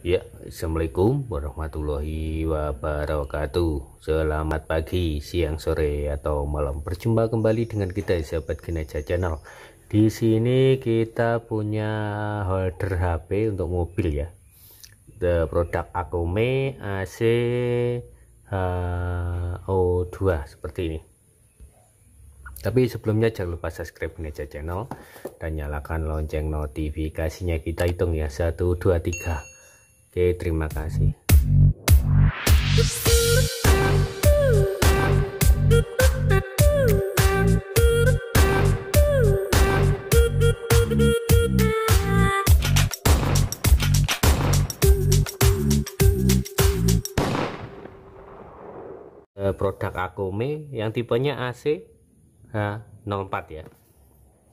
Ya, Assalamualaikum warahmatullahi wabarakatuh Selamat pagi, siang, sore, atau malam Berjumpa kembali dengan kita sahabat Gineja Channel Di sini kita punya holder HP untuk mobil ya The produk Akome AC O2 seperti ini tapi sebelumnya jangan lupa subscribe Gineja Channel dan nyalakan lonceng notifikasinya kita hitung ya 1, 2, 3 Oke, terima kasih. Eh, produk Akume yang tipenya AC H04 ya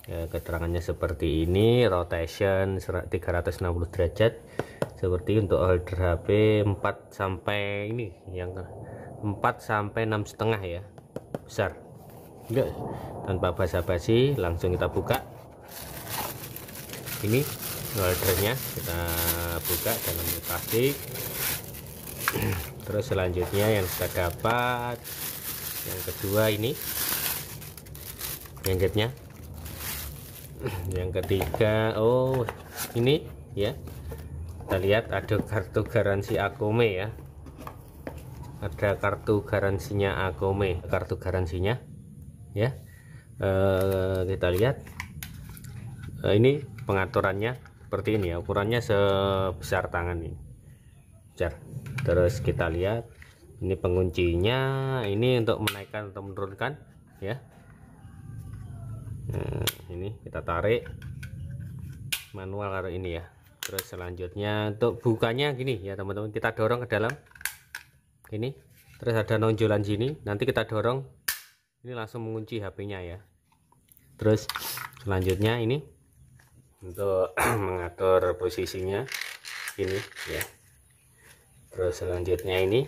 ya, keterangannya seperti ini rotation 360 derajat seperti untuk holder HP 4 sampai ini yang 4 sampai 6 setengah ya besar enggak tanpa basa-basi langsung kita buka ini holdernya kita buka dalam plastik terus selanjutnya yang kita dapat yang kedua ini yang yang ketiga oh ini ya kita lihat ada kartu garansi Akome ya ada kartu garansinya Akome kartu garansinya ya e, kita lihat e, ini pengaturannya seperti ini ya ukurannya sebesar tangan ini besar terus kita lihat ini penguncinya ini untuk menaikkan atau menurunkan ya nah ini kita tarik manual kalau ini ya terus selanjutnya untuk bukanya gini ya teman-teman kita dorong ke dalam ini terus ada nonjolan sini nanti kita dorong ini langsung mengunci HP-nya ya terus selanjutnya ini untuk mengatur posisinya ini ya terus selanjutnya ini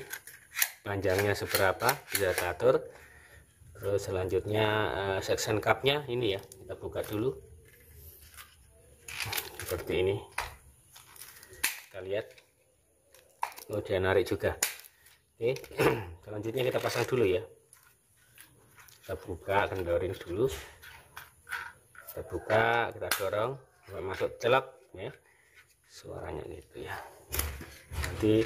panjangnya seberapa bisa kita atur terus selanjutnya uh, eh, section cupnya ini ya kita buka dulu seperti ini kita lihat oh dia narik juga oke selanjutnya kita pasang dulu ya kita buka kendorin dulu kita buka kita dorong masuk celok ya suaranya gitu ya nanti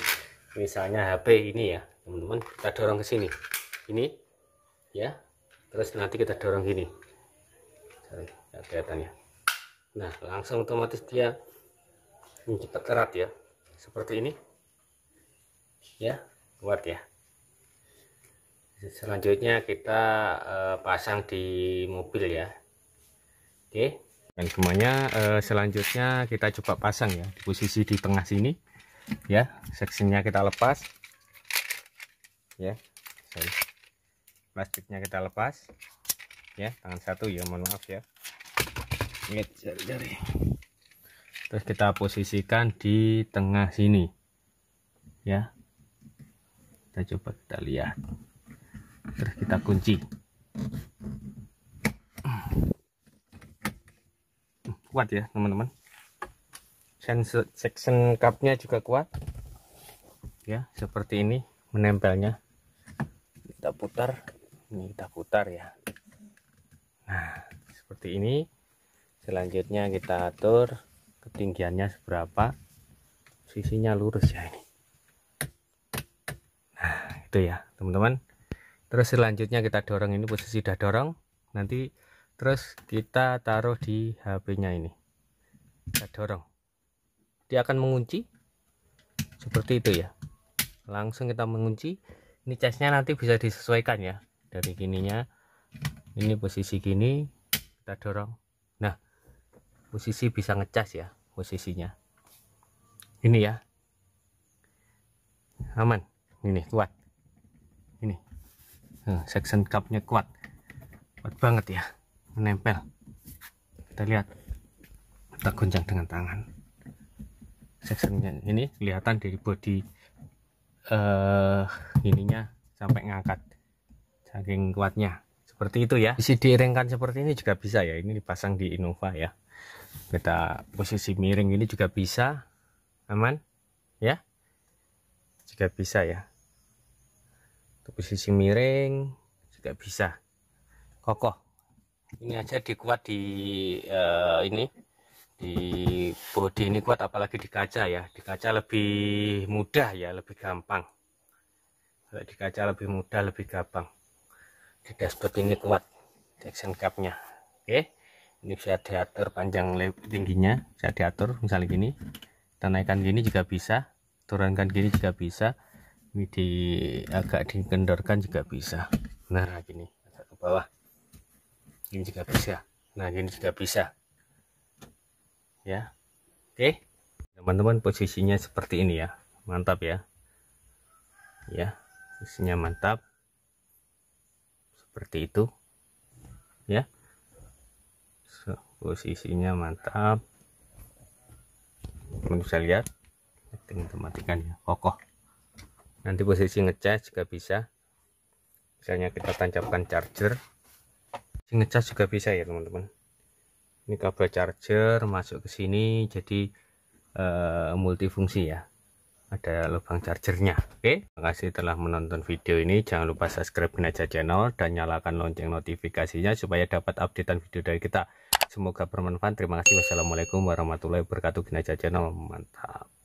misalnya HP ini ya teman-teman kita dorong ke sini ini ya terus nanti kita dorong gini kelihatannya. nah langsung otomatis dia cepat erat ya seperti ini ya kuat ya selanjutnya kita uh, pasang di mobil ya oke okay. dan semuanya uh, selanjutnya kita coba pasang ya di posisi di tengah sini ya seksinya kita lepas ya yeah plastiknya kita lepas ya tangan satu ya mohon maaf ya lihat jari-jari terus kita posisikan di tengah sini ya kita coba kita lihat terus kita kunci hmm, kuat ya teman-teman section cupnya juga kuat ya seperti ini menempelnya kita putar ini kita putar ya nah seperti ini selanjutnya kita atur ketinggiannya seberapa sisinya lurus ya ini nah itu ya teman-teman terus selanjutnya kita dorong ini posisi sudah dorong nanti terus kita taruh di HP nya ini kita dorong dia akan mengunci seperti itu ya langsung kita mengunci ini casnya nanti bisa disesuaikan ya dari kininya ini posisi gini kita dorong nah posisi bisa ngecas ya posisinya ini ya aman ini kuat ini nah, section cupnya kuat kuat banget ya menempel kita lihat kita goncang dengan tangan sectionnya ini kelihatan dari body uh, ininya sampai ngangkat saking kuatnya seperti itu ya bisa diiringkan seperti ini juga bisa ya ini dipasang di Innova ya kita posisi miring ini juga bisa aman ya juga bisa ya posisi miring juga bisa kokoh ini aja dikuat di uh, ini di body ini kuat apalagi di kaca ya di kaca lebih mudah ya lebih gampang di kaca lebih mudah lebih gampang tidak seperti ini kuat action capnya oke okay. ini bisa diatur panjang tingginya bisa diatur misalnya gini kita naikkan gini juga bisa turunkan gini juga bisa ini di agak dikendorkan juga bisa nah gini agak ke bawah ini juga bisa nah gini juga bisa ya oke okay. teman-teman posisinya seperti ini ya mantap ya ya posisinya mantap seperti itu ya so, posisinya mantap teman bisa lihat tinggal matikan ya kokoh nanti posisi ngecas juga bisa misalnya kita tancapkan charger ngecas juga bisa ya teman-teman ini kabel charger masuk ke sini jadi uh, multifungsi ya ada lubang chargernya oke terima kasih telah menonton video ini jangan lupa subscribe aja channel dan nyalakan lonceng notifikasinya supaya dapat updatean video dari kita semoga bermanfaat terima kasih wassalamualaikum warahmatullahi wabarakatuh Benaja channel mantap